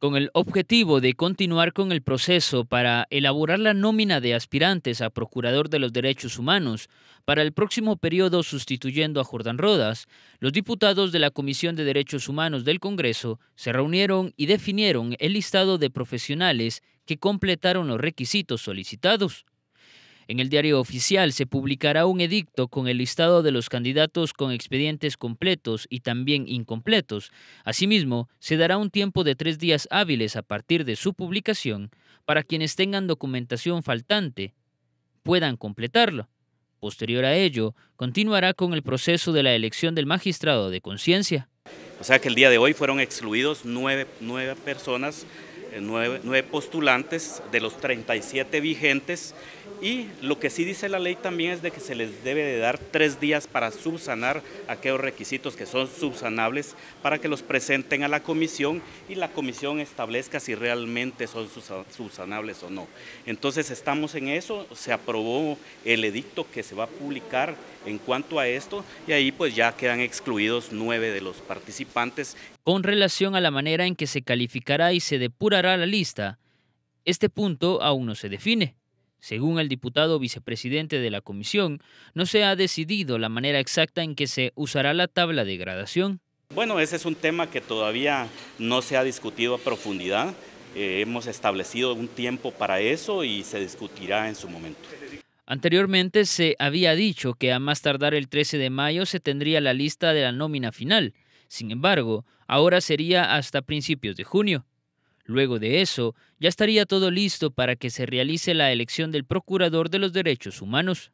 con el objetivo de continuar con el proceso para elaborar la nómina de aspirantes a Procurador de los Derechos Humanos para el próximo periodo sustituyendo a Jordán Rodas, los diputados de la Comisión de Derechos Humanos del Congreso se reunieron y definieron el listado de profesionales que completaron los requisitos solicitados. En el diario oficial se publicará un edicto con el listado de los candidatos con expedientes completos y también incompletos. Asimismo, se dará un tiempo de tres días hábiles a partir de su publicación para quienes tengan documentación faltante puedan completarlo. Posterior a ello, continuará con el proceso de la elección del magistrado de conciencia. O sea que el día de hoy fueron excluidos nueve, personas eh, nueve, postulantes de los 37 vigentes y lo que sí dice la ley también es de que se les debe de dar tres días para subsanar aquellos requisitos que son subsanables para que los presenten a la comisión y la comisión establezca si realmente son subsanables o no. Entonces estamos en eso, se aprobó el edicto que se va a publicar en cuanto a esto y ahí pues ya quedan excluidos nueve de los participantes con relación a la manera en que se calificará y se depurará la lista, este punto aún no se define. Según el diputado vicepresidente de la comisión, no se ha decidido la manera exacta en que se usará la tabla de gradación. Bueno, ese es un tema que todavía no se ha discutido a profundidad. Eh, hemos establecido un tiempo para eso y se discutirá en su momento. Anteriormente se había dicho que a más tardar el 13 de mayo se tendría la lista de la nómina final. Sin embargo, ahora sería hasta principios de junio. Luego de eso, ya estaría todo listo para que se realice la elección del Procurador de los Derechos Humanos.